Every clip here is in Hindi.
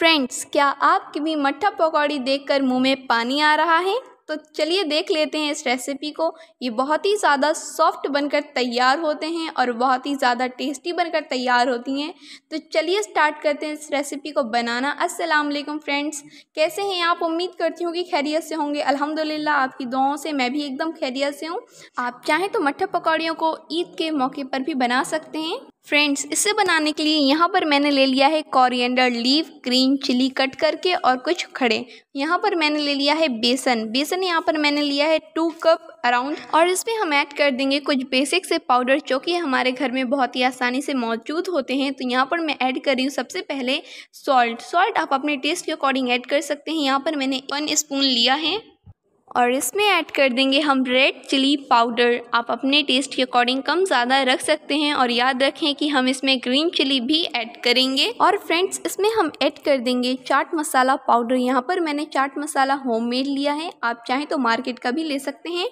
फ्रेंड्स क्या आपकी भी मट्ठा पकौड़ी देखकर मुंह में पानी आ रहा है तो चलिए देख लेते हैं इस रेसिपी को ये बहुत ही ज़्यादा सॉफ्ट बनकर तैयार होते हैं और बहुत ही ज़्यादा टेस्टी बनकर तैयार होती हैं तो चलिए स्टार्ट करते हैं इस रेसिपी को बनाना अस्सलाम वालेकुम फ्रेंड्स कैसे हैं आप उम्मीद करती हूँ कि खैरियत से होंगे अल्हम्दुलिल्लाह आपकी दुआओं से मैं भी एकदम खैरियत से हूँ आप चाहें तो मट्ठा पकौड़ियों को ईद के मौके पर भी बना सकते हैं फ्रेंड्स इसे बनाने के लिए यहाँ पर मैंने ले लिया है coriander leave green chilli cut करके और कुछ खड़े यहाँ पर मैंने ले लिया है बेसन बेसन तकरीबन यहाँ पर मैंने लिया है टू कप अराउंड और इसमें हम ऐड कर देंगे कुछ बेसिक से पाउडर जो कि हमारे घर में बहुत ही आसानी से मौजूद होते हैं तो यहाँ पर मैं ऐड कर रही हूँ सबसे पहले सॉल्ट सॉल्ट आप अपने टेस्ट के अकॉर्डिंग ऐड कर सकते हैं यहाँ पर मैंने वन स्पून लिया है और इसमें ऐड कर देंगे हम रेड चिली पाउडर आप अपने टेस्ट के अकॉर्डिंग कम ज़्यादा रख सकते हैं और याद रखें कि हम इसमें ग्रीन चिली भी ऐड करेंगे और फ्रेंड्स इसमें हम ऐड कर देंगे चाट मसाला पाउडर यहाँ पर मैंने चाट मसाला होममेड लिया है आप चाहें तो मार्केट का भी ले सकते हैं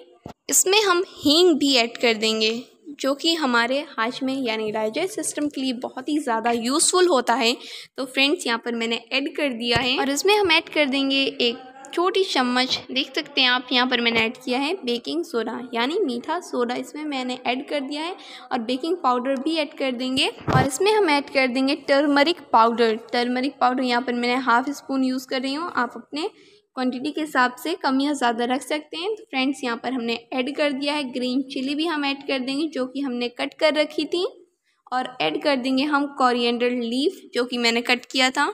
इसमें हम हींग भी ऐड कर देंगे जो कि हमारे हाजमे यानी डाइजेस्ट सिस्टम के लिए बहुत ही ज़्यादा यूज़फुल होता है तो फ्रेंड्स यहाँ पर मैंने ऐड कर दिया है और इसमें हम ऐड कर देंगे एक छोटी चम्मच देख सकते हैं आप यहाँ पर मैंने ऐड किया है बेकिंग सोडा यानी मीठा सोडा इसमें मैंने ऐड कर दिया है और बेकिंग पाउडर भी ऐड कर देंगे और इसमें हम ऐड कर देंगे टर्मरिक पाउडर टर्मरिक पाउडर यहाँ पर मैंने हाफ स्पून यूज़ कर रही हूँ आप अपने क्वांटिटी के हिसाब से कम या ज़्यादा रख सकते हैं तो फ्रेंड्स यहाँ पर हमने ऐड कर दिया है ग्रीन चिली भी हम ऐड कर देंगे जो कि हमने कट कर रखी थी और ऐड कर देंगे हम कोरिएंडर लीफ जो कि मैंने कट किया था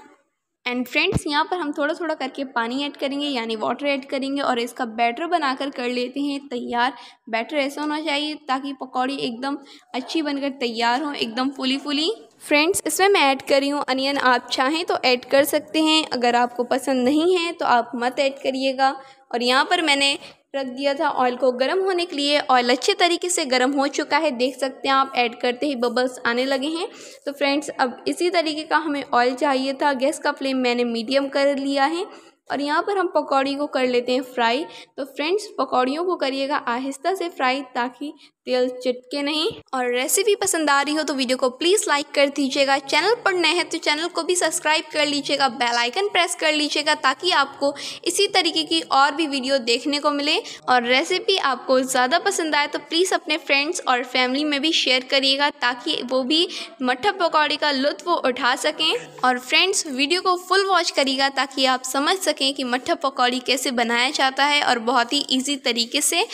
एंड फ्रेंड्स यहाँ पर हम थोड़ा थोड़ा करके पानी ऐड करेंगे यानी वाटर ऐड करेंगे और इसका बैटर बनाकर कर लेते हैं तैयार बैटर ऐसा होना चाहिए ताकि पकौड़ी एकदम अच्छी बनकर तैयार हो एकदम फुली फुली फ्रेंड्स इसमें मैं ऐड करी हूँ अनियन आप चाहें तो ऐड कर सकते हैं अगर आपको पसंद नहीं है तो आप मत ऐड करिएगा और यहाँ पर मैंने रख दिया था ऑयल को गर्म होने के लिए ऑयल अच्छे तरीके से गर्म हो चुका है देख सकते हैं आप ऐड करते ही बबल्स आने लगे हैं तो फ्रेंड्स अब इसी तरीके का हमें ऑयल चाहिए था गैस का फ्लेम मैंने मीडियम कर लिया है और यहाँ पर हम पकौड़ी को कर लेते हैं फ्राई तो फ्रेंड्स पकौड़ियों को करिएगा आहिस्ता से फ्राई ताकि तेल चिटके नहीं और रेसिपी पसंद आ रही हो तो वीडियो को प्लीज़ लाइक कर दीजिएगा चैनल पर नए हैं तो चैनल को भी सब्सक्राइब कर लीजिएगा बेल आइकन प्रेस कर लीजिएगा ताकि आपको इसी तरीके की और भी वीडियो देखने को मिले और रेसिपी आपको ज़्यादा पसंद आए तो प्लीज़ अपने फ्रेंड्स और फैमिली में भी शेयर करिएगा ताकि वो भी मट्ठा पकौड़े का लुत्फ उठा सकें और फ्रेंड्स वीडियो को फुल वॉच करिएगा ताकि आप समझ सकें सकें कि मट्ठा पकौड़ी कैसे बनाया जाता है और बहुत ही ईजी तरीके से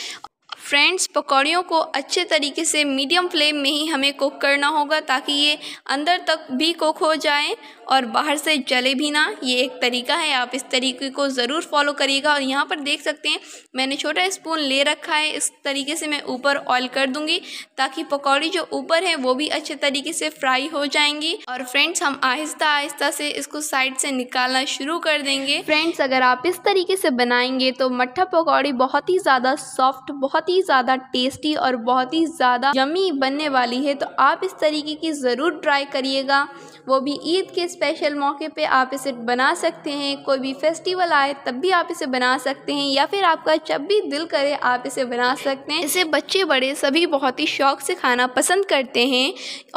फ्रेंड्स पकौड़ियों को अच्छे तरीके से मीडियम फ्लेम में ही हमें कुक करना होगा ताकि ये अंदर तक भी कुक हो जाए और बाहर से जले भी ना ये एक तरीका है आप इस तरीके को ज़रूर फॉलो करिएगा और यहाँ पर देख सकते हैं मैंने छोटा स्पून ले रखा है इस तरीके से मैं ऊपर ऑयल कर दूँगी ताकि पकौड़ी जो ऊपर है वो भी अच्छे तरीके से फ्राई हो जाएंगी और फ्रेंड्स हम आहिस्ता आहिस्ता से इसको साइड से निकालना शुरू कर देंगे फ्रेंड्स अगर आप इस तरीके से बनाएंगे तो मट्ठा पकौड़ी बहुत ही ज़्यादा सॉफ्ट बहुत ही ही ज़्यादा टेस्टी और बहुत ही ज़्यादा यमी बनने वाली है तो आप इस तरीके की ज़रूर ट्राई करिएगा वो भी ईद के स्पेशल मौके पे आप इसे बना सकते हैं कोई भी फेस्टिवल आए तब भी आप इसे बना सकते हैं या फिर आपका जब भी दिल करे आप इसे बना सकते हैं इसे बच्चे बड़े सभी बहुत ही शौक से खाना पसंद करते हैं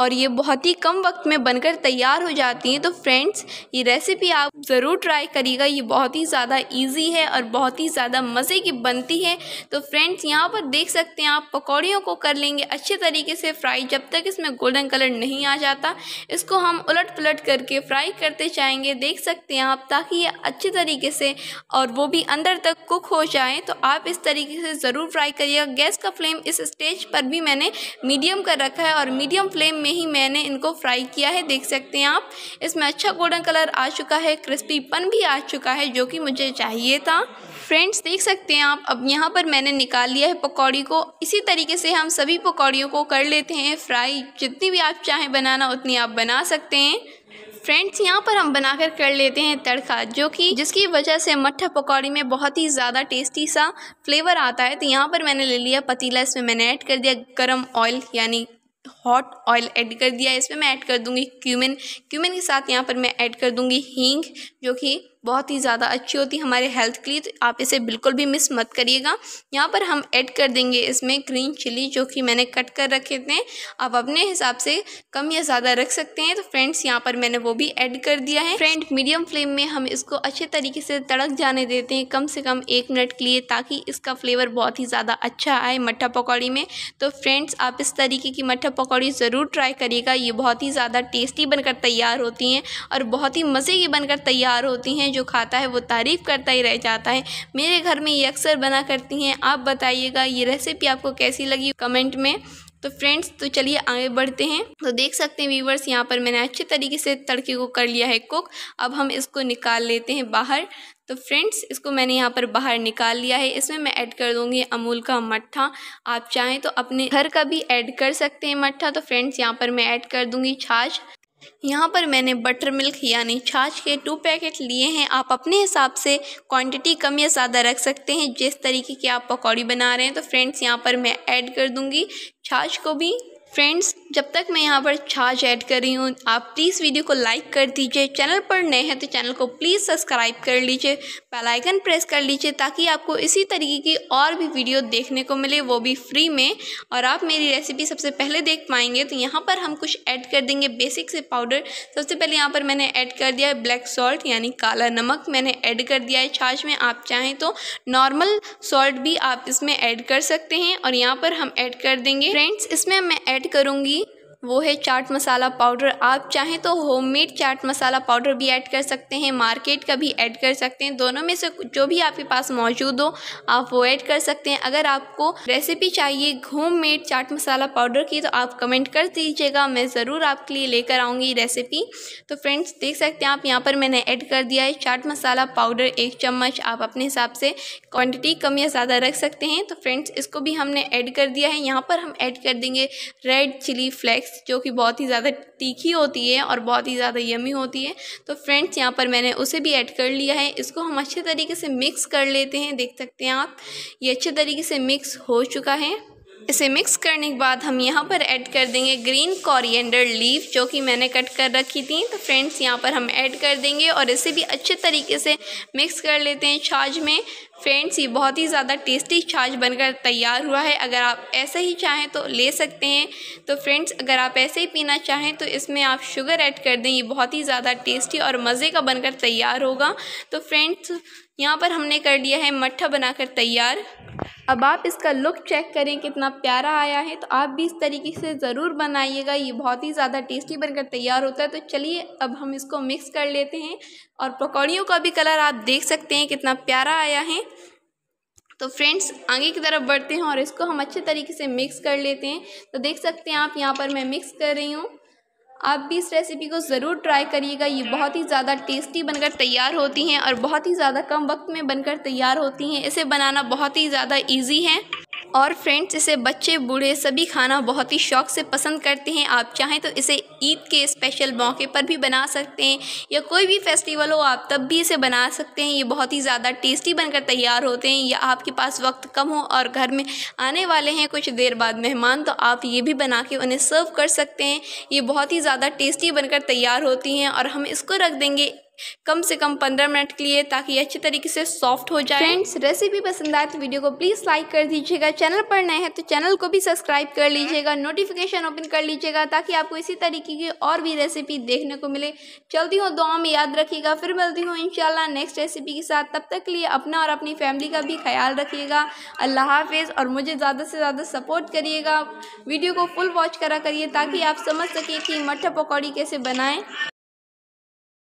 और ये बहुत ही कम वक्त में बनकर तैयार हो जाती हैं तो फ्रेंड्स ये रेसिपी आप ज़रूर ट्राई करिएगा ये बहुत ही ज़्यादा ईजी है और बहुत ही ज़्यादा मज़े की बनती है तो फ्रेंड्स यहाँ पर देख सकते हैं आप पकौड़ियों को कर लेंगे अच्छे तरीके से फ्राई जब तक इसमें गोल्डन कलर नहीं आ जाता इसको हम उलट पलट करके फ्राई करते जाएंगे देख सकते हैं आप ताकि ये अच्छे तरीके से और वो भी अंदर तक कुक हो जाए तो आप इस तरीके से ज़रूर फ्राई करिएगा गैस का फ्लेम इस स्टेज पर भी मैंने मीडियम कर रखा है और मीडियम फ्लेम में ही मैंने इनको फ्राई किया है देख सकते हैं आप इसमें अच्छा गोल्डन कलर आ चुका है क्रिस्पीपन भी आ चुका है जो कि मुझे चाहिए था फ्रेंड्स देख सकते हैं आप अब यहाँ पर मैंने निकाल लिया है पकौड़ी को इसी तरीके से हम सभी पकौड़ियों को कर लेते हैं फ्राई जितनी भी आप चाहें बनाना उतनी आप बना सकते हैं फ्रेंड्स यहाँ पर हम बनाकर कर लेते हैं तड़का जो कि जिसकी वजह से मट्ठा पकौड़ी में बहुत ही ज़्यादा टेस्टी सा फ्लेवर आता है तो यहाँ पर मैंने ले लिया पतीला इसमें मैंने ऐड कर दिया गर्म ऑयल यानी हॉट ऑयल ऐड कर दिया इसमें मैं ऐड कर दूंगी क्यूमिन क्यूमिन के साथ यहाँ पर मैं ऐड कर दूंगी हींग जो कि बहुत ही ज़्यादा अच्छी होती है हमारे हेल्थ के लिए तो आप इसे बिल्कुल भी मिस मत करिएगा यहाँ पर हम ऐड कर देंगे इसमें ग्रीन चिली जो कि मैंने कट कर रखे थे आप अपने हिसाब से कम या ज़्यादा रख सकते हैं तो फ्रेंड्स यहाँ पर मैंने वो भी ऐड कर दिया है फ्रेंड मीडियम फ्लेम में हम इसको अच्छे तरीके से तड़क जाने देते हैं कम से कम एक मिनट के लिए ताकि इसका फ्लेवर बहुत ही ज़्यादा अच्छा आए मट्ठा पकौड़ी में तो फ्रेंड्स आप इस तरीके की मट्ठा पकौड़ी ज़रूर ट्राई करिएगा ये बहुत ही ज़्यादा टेस्टी बनकर तैयार होती हैं और बहुत ही मज़े की बनकर तैयार होती हैं जो खाता है वो तारीफ़ करता ही रह जाता है मेरे घर में ये अक्सर बना करती हैं आप बताइएगा ये रेसिपी आपको कैसी लगी कमेंट में तो फ्रेंड्स तो चलिए आगे बढ़ते हैं तो देख सकते हैं व्यूवर्स यहाँ पर मैंने अच्छे तरीके से तड़के को कर लिया है कुक अब हम इसको निकाल लेते हैं बाहर तो फ्रेंड्स इसको मैंने यहाँ पर बाहर निकाल लिया है इसमें मैं ऐड कर दूँगी अमूल का मट्ठा आप चाहें तो अपने घर का भी ऐड कर सकते हैं मट्ठा तो फ्रेंड्स यहाँ पर मैं ऐड कर दूँगी छाछ यहाँ पर मैंने बटर मिल्क यानी छाछ के टू पैकेट लिए हैं आप अपने हिसाब से क्वांटिटी कम या ज़्यादा रख सकते हैं जिस तरीके की आप पकौड़ी बना रहे हैं तो फ्रेंड्स यहाँ पर मैं ऐड कर दूँगी छाछ को भी फ्रेंड्स जब तक मैं यहाँ पर छाछ ऐड कर रही हूँ आप प्लीज़ वीडियो को लाइक कर दीजिए चैनल पर नए हैं तो चैनल को प्लीज़ सब्सक्राइब कर लीजिए बेल आइकन प्रेस कर लीजिए ताकि आपको इसी तरीके की और भी वीडियो देखने को मिले वो भी फ्री में और आप मेरी रेसिपी सबसे पहले देख पाएंगे तो यहाँ पर हम कुछ ऐड कर देंगे बेसिक से पाउडर सबसे पहले यहाँ पर मैंने ऐड कर दिया है ब्लैक सॉल्ट यानी काला नमक मैंने ऐड कर दिया है छाछ में आप चाहें तो नॉर्मल सॉल्ट भी आप इसमें ऐड कर सकते हैं और यहाँ पर हम ऐड कर देंगे फ्रेंड्स इसमें मैं ऐड करूँगी वो है चाट मसाला पाउडर आप चाहें तो होममेड चाट मसाला पाउडर भी ऐड कर सकते हैं मार्केट का भी ऐड कर सकते हैं दोनों में से जो भी आपके पास मौजूद हो आप वो ऐड कर सकते हैं अगर आपको रेसिपी चाहिए होममेड चाट मसाला पाउडर की तो आप कमेंट कर दीजिएगा मैं ज़रूर आपके लिए लेकर आऊँगी रेसिपी तो फ्रेंड्स देख सकते हैं आप यहाँ पर मैंने ऐड कर दिया है चाट मसाला पाउडर एक चम्मच आप अपने हिसाब से क्वान्टिटी कम या ज़्यादा रख सकते हैं तो फ्रेंड्स इसको भी हमने ऐड कर दिया है यहाँ पर हम ऐड कर देंगे रेड चिली फ्लैक्स जो कि बहुत ही ज़्यादा तीखी होती है और बहुत ही ज़्यादा यमी होती है तो फ्रेंड्स यहाँ पर मैंने उसे भी ऐड कर लिया है इसको हम अच्छे तरीके से मिक्स कर लेते हैं देख सकते हैं आप ये अच्छे तरीके से मिक्स हो चुका है इसे मिक्स करने के बाद हम यहाँ पर ऐड कर देंगे ग्रीन कॉरिएंडर लीव जो कि मैंने कट कर रखी थी तो फ्रेंड्स यहाँ पर हम ऐड कर देंगे और इसे भी अच्छे तरीके से मिक्स कर लेते हैं छाछ में फ्रेंड्स ये बहुत ही ज़्यादा टेस्टी छाछ बनकर तैयार हुआ है अगर आप ऐसा ही चाहें तो ले सकते हैं तो फ्रेंड्स अगर आप ऐसे ही पीना चाहें तो इसमें आप शुगर ऐड कर दें ये बहुत ही ज़्यादा टेस्टी और मज़े का बनकर तैयार होगा तो फ्रेंड्स यहाँ पर हमने कर लिया है मट्ठा बनाकर तैयार अब आप इसका लुक चेक करें कितना प्यारा आया है तो आप भी इस तरीके से ज़रूर बनाइएगा ये बहुत ही ज़्यादा टेस्टी बनकर तैयार होता है तो चलिए अब हम इसको मिक्स कर लेते हैं और पकौड़ियों का भी कलर आप देख सकते हैं कितना प्यारा आया है तो फ्रेंड्स आगे की तरफ बढ़ते हैं और इसको हम अच्छे तरीके से मिक्स कर लेते हैं तो देख सकते हैं आप यहाँ पर मैं मिक्स कर रही हूँ आप भी इस रेसिपी को ज़रूर ट्राई करिएगा ये बहुत ही ज़्यादा टेस्टी बनकर तैयार होती हैं और बहुत ही ज़्यादा कम वक्त में बनकर तैयार होती हैं इसे बनाना बहुत ही ज़्यादा इजी है और फ्रेंड्स इसे बच्चे बूढ़े सभी खाना बहुत ही शौक से पसंद करते हैं आप चाहें तो इसे ईद के स्पेशल मौके पर भी बना सकते हैं या कोई भी फेस्टिवल हो आप तब भी इसे बना सकते हैं ये बहुत ही ज़्यादा टेस्टी बनकर तैयार होते हैं या आपके पास वक्त कम हो और घर में आने वाले हैं कुछ देर बाद मेहमान तो आप ये भी बना के उन्हें सर्व कर सकते हैं ये बहुत ही ज़्यादा टेस्टी बनकर तैयार होती हैं और हम इसको रख देंगे कम से कम पंद्रह मिनट के लिए ताकि अच्छे तरीके से सॉफ्ट हो जाए फ्रेंड्स रेसिपी पसंद आए तो वीडियो को प्लीज़ लाइक कर दीजिएगा चैनल पर नए हैं तो चैनल को भी सब्सक्राइब कर लीजिएगा नोटिफिकेशन ओपन कर लीजिएगा ताकि आपको इसी तरीके की और भी रेसिपी देखने को मिले चलती हूँ दुआ में याद रखिएगा फिर मिलती हूँ इन नेक्स्ट रेसिपी के साथ तब तक के लिए अपना और अपनी फैमिली का भी ख्याल रखिएगा अल्लाह हाफिज़ और मुझे ज़्यादा से ज़्यादा सपोर्ट करिएगा वीडियो को फुल वॉच करा करिए ताकि आप समझ सकें कि मट्ठा पकौड़ी कैसे बनाएं